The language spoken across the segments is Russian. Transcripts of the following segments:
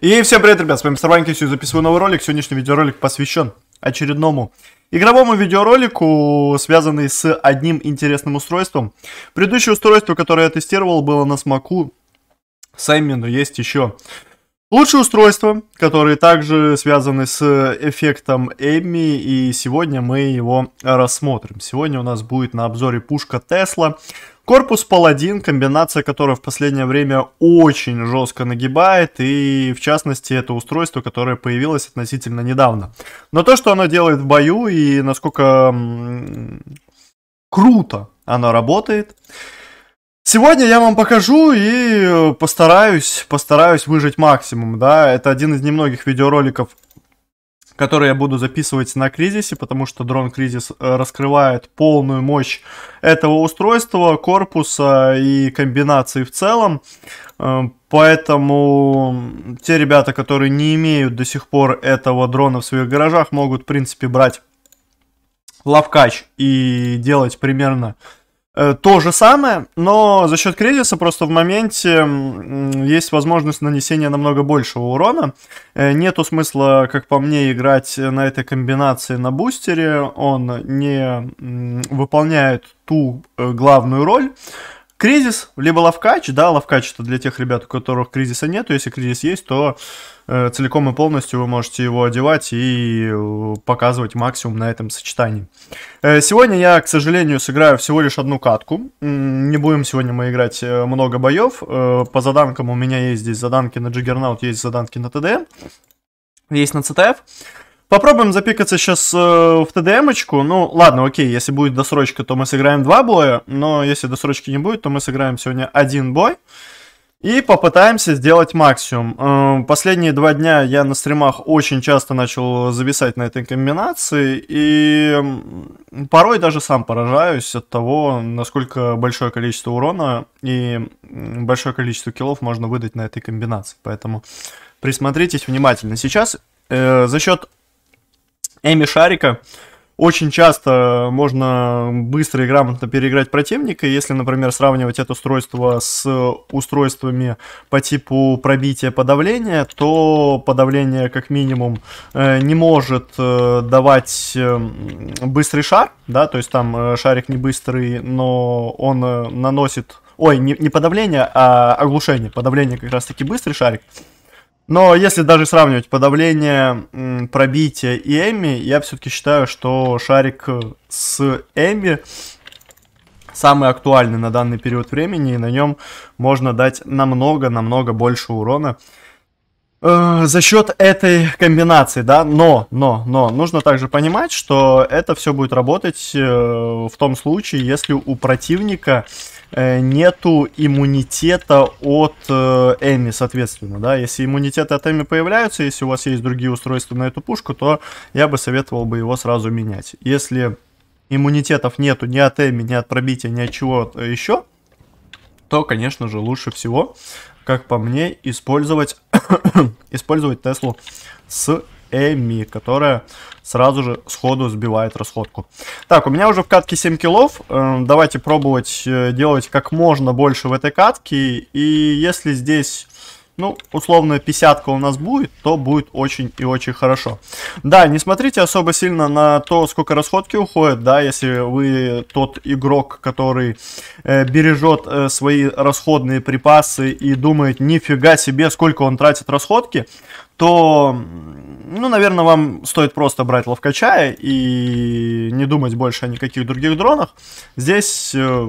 И всем привет, ребят, с вами Старванки, сегодня записываю новый ролик. Сегодняшний видеоролик посвящен очередному игровому видеоролику, связанный с одним интересным устройством. Предыдущее устройство, которое я тестировал, было на смоку Сэмми, но есть еще лучшие устройства, которые также связаны с эффектом Эми. и сегодня мы его рассмотрим. Сегодня у нас будет на обзоре пушка Тесла, Корпус Паладин, комбинация которой в последнее время очень жестко нагибает, и в частности это устройство, которое появилось относительно недавно. Но то, что оно делает в бою и насколько круто оно работает, Сегодня я вам покажу и постараюсь, постараюсь выжать максимум, да, это один из немногих видеороликов которые я буду записывать на кризисе, потому что дрон кризис э, раскрывает полную мощь этого устройства, корпуса и комбинации в целом. Э, поэтому те ребята, которые не имеют до сих пор этого дрона в своих гаражах, могут, в принципе, брать лавкач и делать примерно Э, то же самое, но за счет кризиса просто в моменте есть возможность нанесения намного большего урона. Э, нету смысла, как по мне, играть на этой комбинации на бустере. Он не выполняет ту э, главную роль. Кризис, либо лавкач, да, лавкач это для тех ребят, у которых кризиса нету если кризис есть, то э, целиком и полностью вы можете его одевать и э, показывать максимум на этом сочетании. Э, сегодня я, к сожалению, сыграю всего лишь одну катку, не будем сегодня мы играть э, много боев, э, по заданкам у меня есть здесь заданки на Джиггернаут, есть заданки на ТД, есть на ЦТФ. Попробуем запикаться сейчас э, в ТДМочку. Ну, ладно, окей, если будет досрочка, то мы сыграем два боя. Но если досрочки не будет, то мы сыграем сегодня один бой. И попытаемся сделать максимум. Э, последние два дня я на стримах очень часто начал зависать на этой комбинации. И порой даже сам поражаюсь от того, насколько большое количество урона и большое количество киллов можно выдать на этой комбинации. Поэтому присмотритесь внимательно. Сейчас э, за счет Эми Шарика. Очень часто можно быстро и грамотно переиграть противника, если, например, сравнивать это устройство с устройствами по типу пробития подавления, то подавление как минимум э, не может э, давать э, быстрый шар, да, то есть там шарик не быстрый, но он наносит, ой, не, не подавление, а оглушение, подавление как раз-таки быстрый шарик, но если даже сравнивать подавление, пробитие и Эми, я все-таки считаю, что шарик э, с Эми самый актуальный на данный период времени, и на нем можно дать намного-намного больше урона э, за счет этой комбинации, да, но, но, но, нужно также понимать, что это все будет работать э, в том случае, если у противника э, Э, нету иммунитета от э, Эми, соответственно, да. Если иммунитеты от Эми появляются, если у вас есть другие устройства на эту пушку, то я бы советовал бы его сразу менять. Если иммунитетов нету ни от Эми, ни от пробития, ни от чего еще, то, конечно же, лучше всего, как по мне, использовать, использовать Теслу с Эми, которая сразу же сходу сбивает расходку. Так, у меня уже в катке 7 килов. Эм, давайте пробовать э, делать как можно больше в этой катке. И если здесь... Ну, условно, 50 у нас будет, то будет очень и очень хорошо. Да, не смотрите особо сильно на то, сколько расходки уходит, да, если вы тот игрок, который э, бережет э, свои расходные припасы и думает, нифига себе, сколько он тратит расходки, то, ну, наверное, вам стоит просто брать ловкача и не думать больше о никаких других дронах. Здесь э,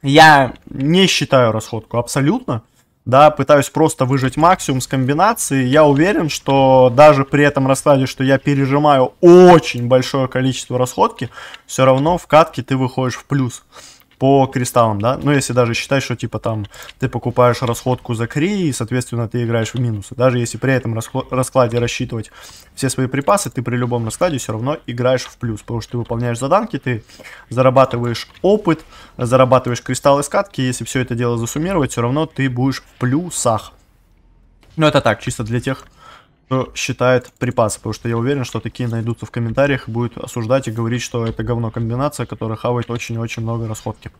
я не считаю расходку абсолютно. Да, пытаюсь просто выжать максимум с комбинации. Я уверен, что даже при этом раскладе, что я пережимаю очень большое количество расходки, все равно в катке ты выходишь в плюс по кристаллам, да? Ну, если даже считать, что, типа, там, ты покупаешь расходку за кри, и, соответственно, ты играешь в минусы. Даже если при этом раскладе рассчитывать все свои припасы, ты при любом раскладе все равно играешь в плюс, потому что ты выполняешь заданки, ты зарабатываешь опыт, зарабатываешь кристаллы скатки, если все это дело засуммировать, все равно ты будешь в плюсах. Ну, это так, чисто для тех, кто считает припасы, потому что я уверен, что такие найдутся в комментариях, будет осуждать и говорить, что это говно комбинация, которая хавает очень-очень много расходки.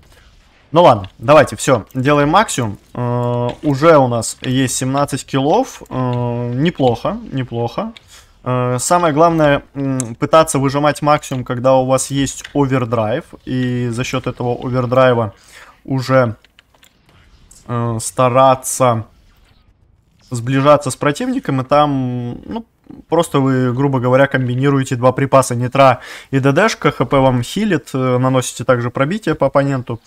Ну ладно, давайте, все, делаем максимум. Э, уже у нас есть 17 килов, э, неплохо, неплохо. Э, самое главное, пытаться выжимать максимум, когда у вас есть овердрайв, и за счет этого овердрайва уже э, стараться сближаться с противником, и там, ну, просто вы, грубо говоря, комбинируете два припаса нитра и ДДшка, ХП вам хилит, э, наносите также пробитие по оппоненту.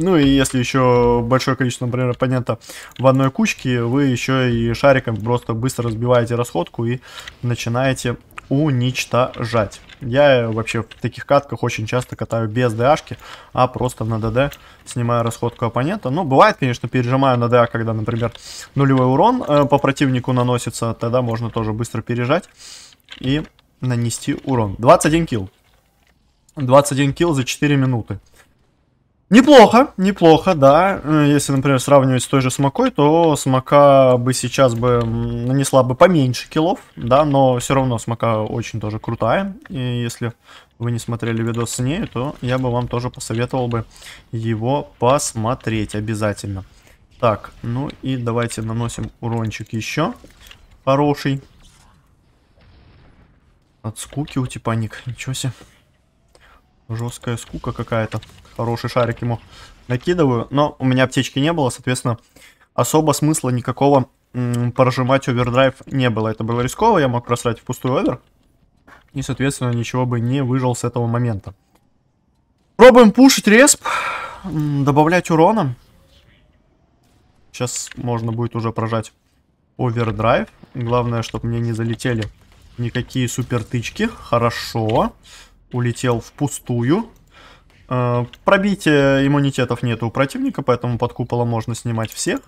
Ну и если еще большое количество, например, оппонента в одной кучке, вы еще и шариком просто быстро разбиваете расходку и начинаете уничтожать. Я э, вообще в таких катках очень часто катаю без ДАшки, а просто на ДД снимаю расходку оппонента. Ну, бывает, конечно, пережимаю на ДА, когда, например, нулевой урон э, по противнику наносится, тогда можно тоже быстро пережать и нанести урон. 21 килл. 21 килл за 4 минуты. Неплохо, неплохо, да. Э, если, например, сравнивать с той же смокой, то смока бы сейчас бы нанесла бы поменьше килов, да, но все равно смока очень тоже крутая. И если вы не смотрели видос с ней, то я бы вам тоже посоветовал бы его посмотреть обязательно. Так, ну и давайте наносим урончик еще хороший. От скуки у типаник, ничего себе. Жесткая скука какая-то. Хороший шарик ему накидываю. Но у меня аптечки не было, соответственно, особо смысла никакого прожимать овердрайв не было. Это было рисково, я мог просрать пустую овер. И, соответственно, ничего бы не выжил с этого момента. Пробуем пушить респ, добавлять урона. Сейчас можно будет уже прожать овердрайв. Главное, чтобы мне не залетели никакие супер тычки. Хорошо. Хорошо улетел впустую. Э, пробития иммунитетов нет у противника, поэтому под куполом можно снимать всех.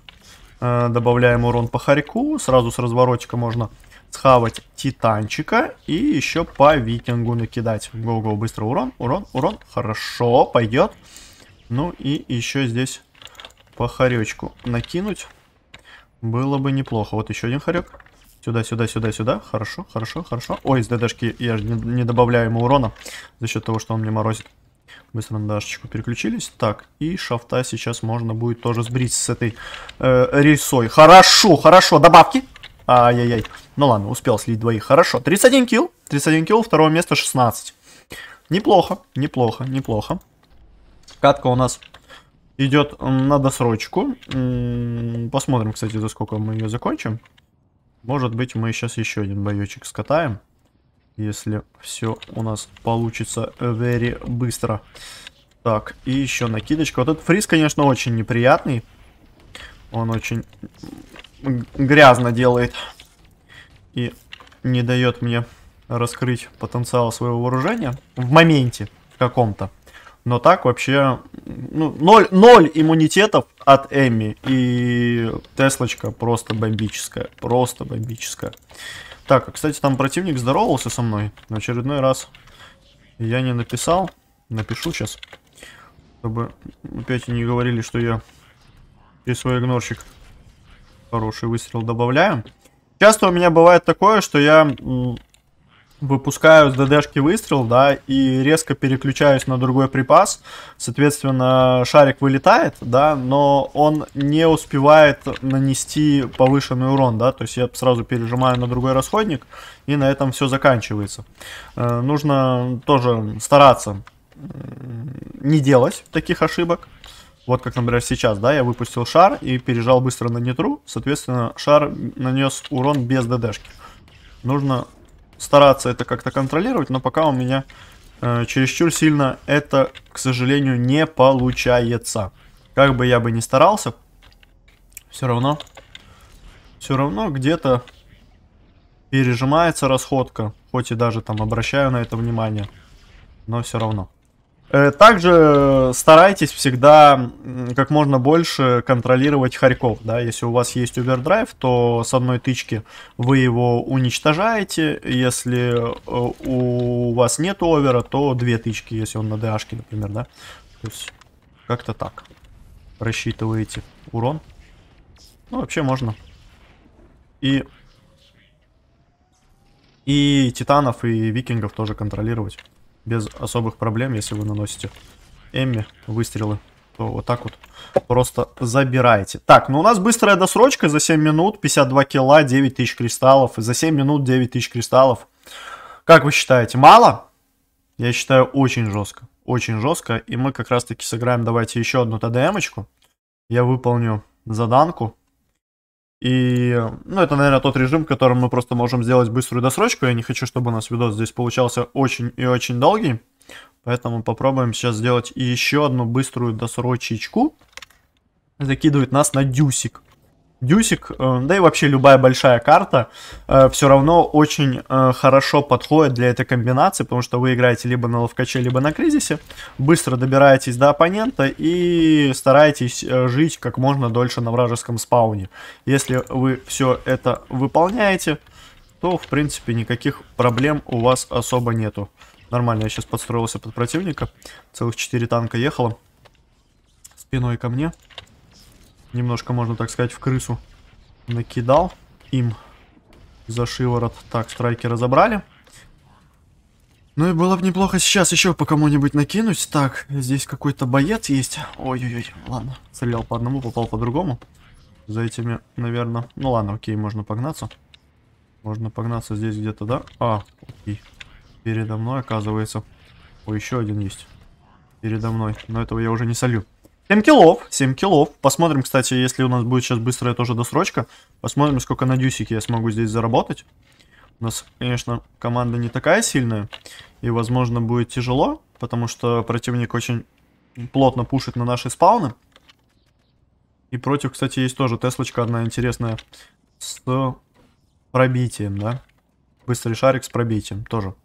Э, добавляем урон по хорьку. Сразу с разворотика можно схавать титанчика и еще по викингу накидать. Гоу-гоу, быстро урон, урон, урон. Хорошо, пойдет. Ну и еще здесь по харечку накинуть. Было бы неплохо. Вот еще один хорек. Сюда, сюда, сюда, сюда. Хорошо, хорошо, хорошо. Ой, с ДДшки я же не, не добавляю ему урона за счет того, что он мне морозит. Быстро на дашечку переключились. Так, и шафта сейчас можно будет тоже сбрить с этой э, рельсой. Хорошо, хорошо. Добавки. Ай-яй-яй. Ну ладно, успел слить двоих. Хорошо. 31 килл. 31 килл, второе место 16. Неплохо, неплохо, неплохо. Катка у нас идет на досрочку. Посмотрим, кстати, за сколько мы ее закончим. Может быть, мы сейчас еще один боечек скатаем. Если все у нас получится very быстро. Так, и еще накидочка. Вот этот фриз, конечно, очень неприятный. Он очень грязно делает. И не дает мне раскрыть потенциал своего вооружения. В моменте каком-то. Но так вообще, ну, ноль, ноль иммунитетов от Эми. И Теслочка просто бомбическая. Просто бомбическая. Так, а, кстати, там противник здоровался со мной. В очередной раз я не написал. Напишу сейчас. Чтобы опять не говорили, что я и свой игнорщик хороший выстрел добавляю. Часто у меня бывает такое, что я выпускаю с ДДшки выстрел, да, и резко переключаюсь на другой припас, соответственно, шарик вылетает, да, но он не успевает нанести повышенный урон, да, то есть я сразу пережимаю на другой расходник, и на этом все заканчивается. Э, нужно тоже стараться э, не делать таких ошибок, вот как, например, сейчас, да, я выпустил шар и пережал быстро на нетру, соответственно, шар нанес урон без ДДшки. Нужно стараться это как-то контролировать, но пока у меня э, чересчур сильно это, к сожалению, не получается. Как бы я бы ни старался, все равно, все равно где-то пережимается расходка, хоть и даже там обращаю на это внимание, но все равно. Э, также э, старайтесь всегда как можно больше контролировать харьков, Да? Если у вас есть овердрайв, то с одной тычки вы его уничтожаете. Если э, у вас нет овера, то две тычки, если он на ДАшке, например. Да? То есть как-то так рассчитываете урон. Ну, вообще можно. И... И титанов, и викингов тоже контролировать без особых проблем, если вы наносите Эмми выстрелы, то вот так вот просто забираете. Так, ну у нас быстрая досрочка за 7 минут, 52 килла, 9 тысяч кристаллов. И за 7 минут 9 тысяч кристаллов. Как вы считаете, мало? Я считаю, очень жестко. Очень жестко. И мы как раз таки сыграем, давайте, еще одну ТДМочку. Я выполню заданку. И, ну, это, наверное, тот режим, в котором мы просто можем сделать быструю досрочку. Я не хочу, чтобы у нас видос здесь получался очень и очень долгий. Поэтому попробуем сейчас сделать еще одну быструю досрочечку. Закидывает нас на дюсик. Дюсик, э, да и вообще любая большая карта, э, все равно очень э, хорошо подходит для этой комбинации, потому что вы играете либо на ловкаче, либо на кризисе, быстро добираетесь до оппонента и стараетесь жить как можно дольше на вражеском спауне. Если вы все это выполняете, то в принципе никаких проблем у вас особо нету. Нормально, я сейчас подстроился под противника, целых 4 танка ехало спиной ко мне немножко, можно так сказать, в крысу накидал им за шиворот. Так, страйки разобрали. Ну и было бы неплохо сейчас еще по кому-нибудь накинуть. Так, здесь какой-то боец есть. Ой-ой-ой, ладно. Стрелял по одному, попал по другому. За этими, наверное... Ну ладно, окей, можно погнаться. Можно погнаться здесь где-то, да? А, окей. Передо мной, оказывается. О, еще один есть. Передо мной. Но этого я уже не солю. 7 килов, 7 килов. Посмотрим, кстати, если у нас будет сейчас быстрая тоже досрочка. Посмотрим, сколько на дюсике я смогу здесь заработать. У нас, конечно, команда не такая сильная. И, возможно, будет тяжело, потому что противник очень плотно пушит на наши спауны. И против, кстати, есть тоже Теслочка одна интересная с пробитием, да? Быстрый шарик с пробитием тоже.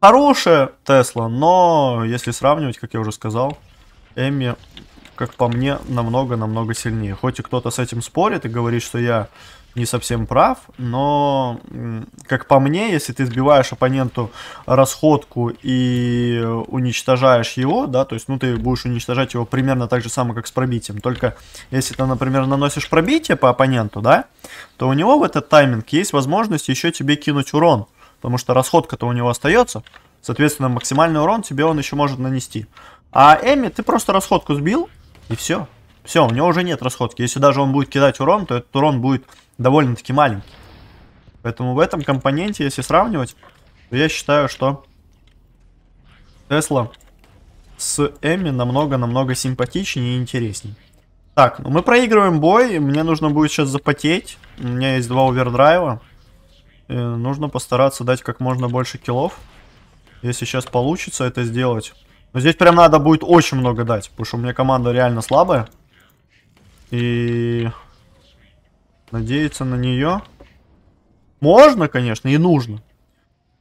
Хорошая Тесла, но если сравнивать, как я уже сказал, Эми, как по мне, намного-намного сильнее. Хоть и кто-то с этим спорит и говорит, что я не совсем прав, но, как по мне, если ты сбиваешь оппоненту расходку и уничтожаешь его, да, то есть, ну, ты будешь уничтожать его примерно так же самое как с пробитием, только если ты, например, наносишь пробитие по оппоненту, да, то у него в этот тайминг есть возможность еще тебе кинуть урон, потому что расходка-то у него остается, соответственно, максимальный урон тебе он еще может нанести. А Эми, ты просто расходку сбил, и все. Все, у него уже нет расходки. Если даже он будет кидать урон, то этот урон будет довольно-таки маленький. Поэтому в этом компоненте, если сравнивать, то я считаю, что Тесла с Эми намного-намного симпатичнее и интереснее. Так, ну мы проигрываем бой, мне нужно будет сейчас запотеть. У меня есть два овердрайва. Э, нужно постараться дать как можно больше киллов. Если сейчас получится это сделать, но здесь прям надо будет очень много дать, потому что у меня команда реально слабая. И надеяться на нее можно, конечно, и нужно.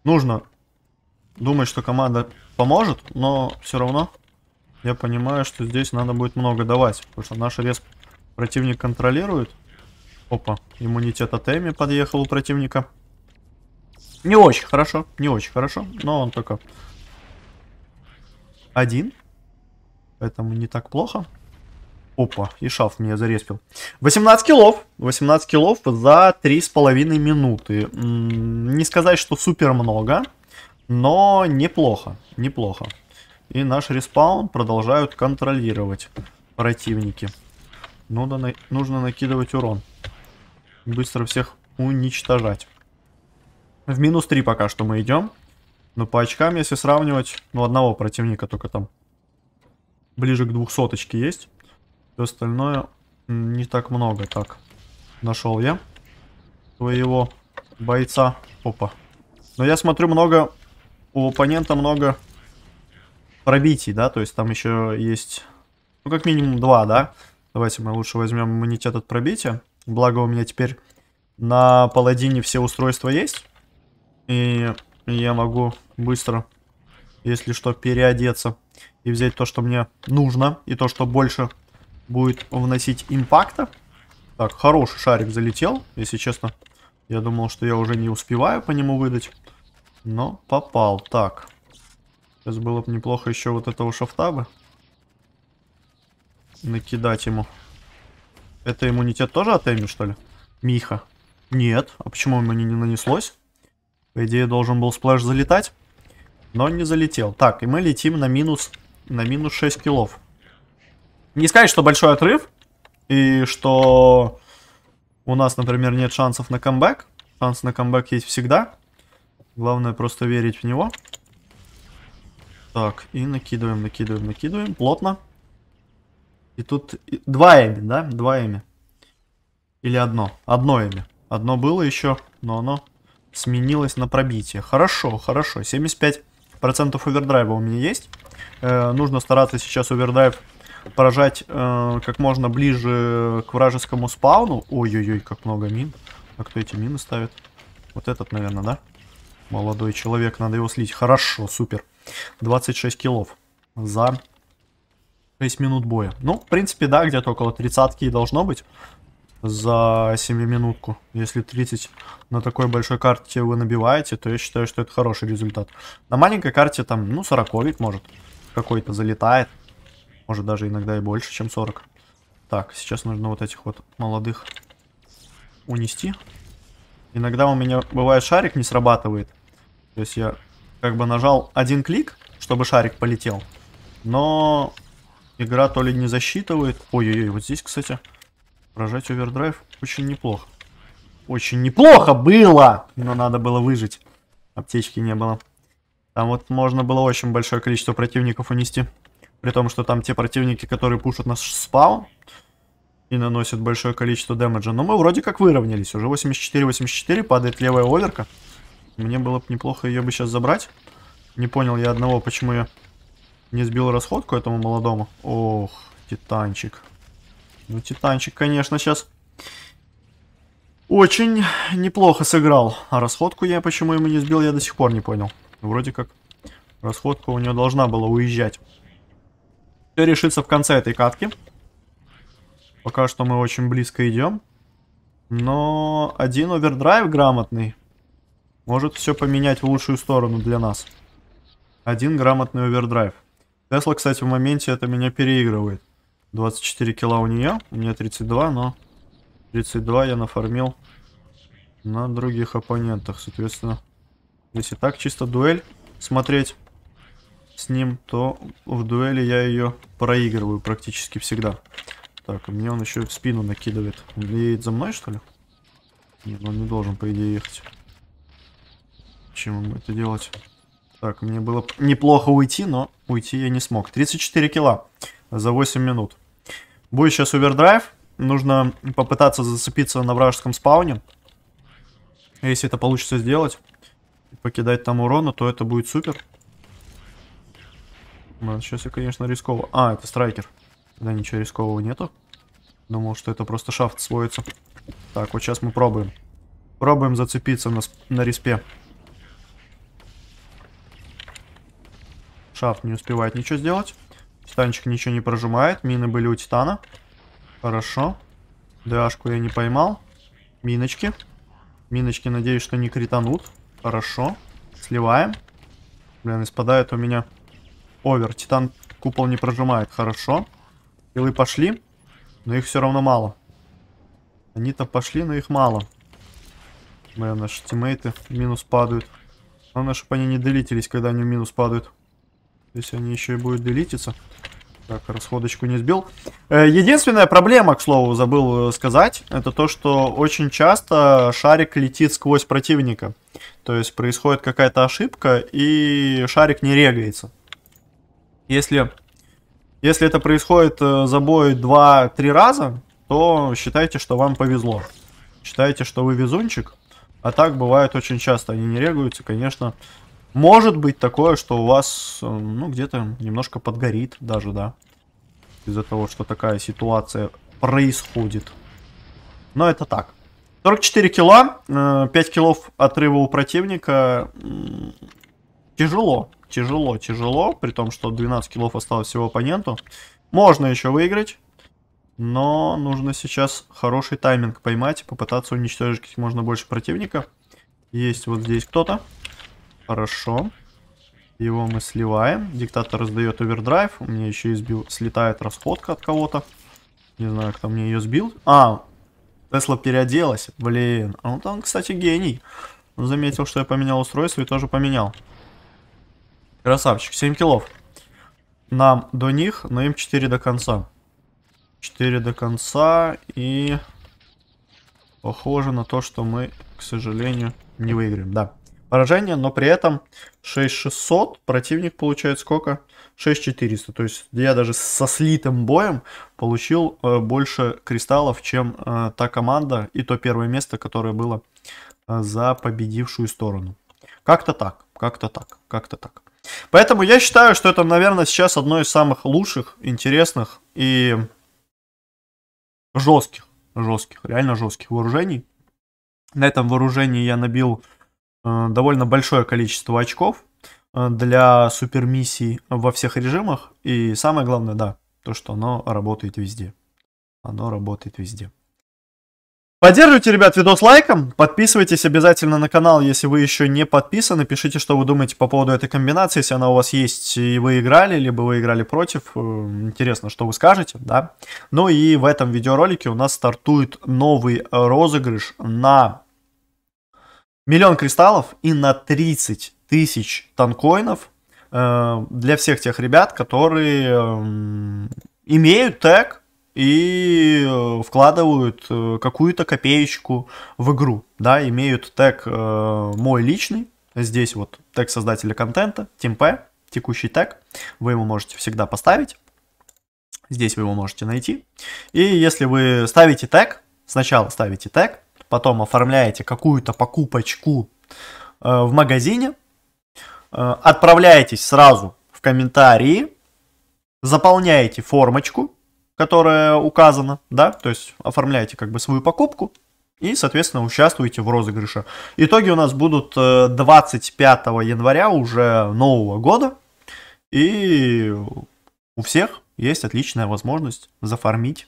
Нужно думать, что команда поможет, но все равно я понимаю, что здесь надо будет много давать, потому что наш респ противник контролирует. Опа, иммунитет от Эми подъехал у противника. Не очень хорошо, не очень хорошо, но он только один. Поэтому не так плохо. Опа, и шафт меня зареспил. 18 килов. 18 килов за 3,5 минуты. Не сказать, что супер много, но неплохо, неплохо. И наш респаун продолжают контролировать противники. Ну да, на... нужно накидывать урон. Быстро всех уничтожать. В минус 3 пока что мы идем. Но ну, по очкам, если сравнивать, ну, одного противника только там ближе к двухсоточке есть. Все остальное не так много. Так, нашел я твоего бойца. Опа. Но я смотрю, много у оппонента много пробитий, да? То есть там еще есть, ну, как минимум два, да? Давайте мы лучше возьмем иммунитет от пробития. Благо у меня теперь на паладине все устройства есть. И я могу быстро, если что, переодеться и взять то, что мне нужно, и то, что больше будет вносить импакта. Так, хороший шарик залетел, если честно. Я думал, что я уже не успеваю по нему выдать, но попал. Так, сейчас было бы неплохо еще вот этого шафта бы накидать ему. Это иммунитет тоже от Эми, что ли? Миха. Нет, а почему ему не, не нанеслось? По идее, должен был сплэш залетать, но не залетел. Так, и мы летим на минус, на минус 6 килов. Не сказать, что большой отрыв, и что у нас, например, нет шансов на камбэк. Шанс на камбэк есть всегда. Главное просто верить в него. Так, и накидываем, накидываем, накидываем. Плотно. И тут два эми, да? Два эми. Или одно. Одно эми. Одно было еще, но оно сменилось на пробитие. Хорошо, хорошо. 75% овердрайва у меня есть. Э, нужно стараться сейчас овердрайв поражать э, как можно ближе к вражескому спауну. Ой-ой-ой, как много мин. А кто эти мины ставит? Вот этот, наверное, да? Молодой человек, надо его слить. Хорошо, супер. 26 килов за 6 минут боя. Ну, в принципе, да, где-то около тридцатки и должно быть за 7 минутку. Если 30 на такой большой карте вы набиваете, то я считаю, что это хороший результат. На маленькой карте там, ну, 40 может какой-то залетает. Может даже иногда и больше, чем 40. Так, сейчас нужно вот этих вот молодых унести. Иногда у меня бывает шарик не срабатывает. То есть я как бы нажал один клик, чтобы шарик полетел. Но игра то ли не засчитывает. Ой-ой-ой, вот здесь, кстати, Прожать овердрайв очень неплохо. Очень неплохо было! Но надо было выжить. Аптечки не было. Там вот можно было очень большое количество противников унести. При том, что там те противники, которые пушат наш спал и наносят большое количество дэмэджа. Но мы вроде как выровнялись. Уже 84-84, падает левая оверка. Мне было бы неплохо ее бы сейчас забрать. Не понял я одного, почему я не сбил расходку этому молодому. Ох, титанчик. Ну, Титанчик, конечно, сейчас очень неплохо сыграл. А расходку я почему ему не сбил, я до сих пор не понял. Вроде как расходка у него должна была уезжать. Все решится в конце этой катки. Пока что мы очень близко идем. Но один овердрайв грамотный может все поменять в лучшую сторону для нас. Один грамотный овердрайв. Тесла, кстати, в моменте это меня переигрывает. 24 кило у нее, у меня 32, но 32 я нафармил на других оппонентах, соответственно. Если так чисто дуэль смотреть с ним, то в дуэли я ее проигрываю практически всегда. Так, а мне он еще в спину накидывает. Он едет за мной, что ли? Нет, он не должен, по идее, ехать. Чем ему это делать? Так, мне было неплохо уйти, но уйти я не смог. 34 килла за 8 минут. Будет сейчас овердрайв. Нужно попытаться зацепиться на вражеском спауне. Если это получится сделать, покидать там урона, то это будет супер. Сейчас я, конечно, рисково. А, это страйкер. Да, ничего рискового нету. Думал, что это просто шафт сводится. Так, вот сейчас мы пробуем. Пробуем зацепиться на, на респе. Шафт не успевает ничего сделать. Титанчик ничего не прожимает. Мины были у Титана. Хорошо. Дашку я не поймал. Миночки. Миночки, надеюсь, что не кританут. Хорошо. Сливаем. Блин, и спадает у меня овер. Титан купол не прожимает. Хорошо. Пилы пошли, но их все равно мало. Они-то пошли, но их мало. Блин, наши тиммейты минус падают. Но наши по ней не долетелись, когда они в минус падают. Если они еще и будут делититься. Так, расходочку не сбил. Э, единственная проблема, к слову, забыл э, сказать, это то, что очень часто шарик летит сквозь противника. То есть происходит какая-то ошибка, и шарик не регается. Если, если это происходит э, за бой 2-3 раза, то считайте, что вам повезло. Считайте, что вы везунчик. А так бывает очень часто. Они не регаются, конечно, может быть такое, что у вас, э, ну, где-то немножко подгорит даже, да. Из-за того, что такая ситуация происходит. Но это так. 44 кило, 5 э, килов отрыва у противника. Тяжело, тяжело, тяжело. При том, что 12 килов осталось всего оппоненту. Можно еще выиграть. Но нужно сейчас хороший тайминг поймать попытаться уничтожить как можно больше противника. Есть вот здесь кто-то. Хорошо. Его мы сливаем. Диктатор раздает овердрайв. У меня еще избил... слетает расходка от кого-то. Не знаю, кто мне ее сбил. А, Тесла переоделась. Блин. А он там, кстати, гений. Он заметил, что я поменял устройство и тоже поменял. Красавчик. 7 килов. Нам до них, но им 4 до конца. 4 до конца и... Похоже на то, что мы, к сожалению, не выиграем. Да поражение, но при этом 6600, противник получает сколько? 6400. То есть я даже со слитым боем получил э, больше кристаллов, чем э, та команда и то первое место, которое было э, за победившую сторону. Как-то так, как-то так, как-то так. Поэтому я считаю, что это, наверное, сейчас одно из самых лучших, интересных и жестких, жестких, реально жестких вооружений. На этом вооружении я набил Э, довольно большое количество очков э, для супермиссий во всех режимах. И самое главное, да, то, что оно работает везде. Оно работает везде. Поддерживайте, ребят, видос лайком, подписывайтесь обязательно на канал, если вы еще не подписаны, пишите, что вы думаете по поводу этой комбинации, если она у вас есть и вы играли, либо вы играли против, э, интересно, что вы скажете, да. Ну и в этом видеоролике у нас стартует новый розыгрыш на миллион кристаллов и на 30 тысяч танкоинов э, для всех тех ребят, которые э, имеют тег и э, вкладывают э, какую-то копеечку в игру, да, имеют тег э, мой личный, здесь вот тег создателя контента, TeamP, текущий тег, вы его можете всегда поставить, здесь вы его можете найти, и если вы ставите тег, сначала ставите тег, потом оформляете какую-то покупочку э, в магазине, э, отправляетесь сразу в комментарии, заполняете формочку, которая указана, да, то есть оформляете как бы свою покупку и, соответственно, участвуете в розыгрыше. Итоги у нас будут 25 э, января уже нового года, и у всех есть отличная возможность зафармить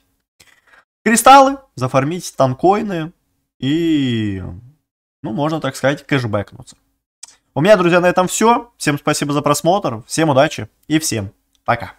кристаллы, зафармить танкоины, и, ну, можно так сказать, кэшбэкнуться. У меня, друзья, на этом все. Всем спасибо за просмотр, всем удачи и всем пока.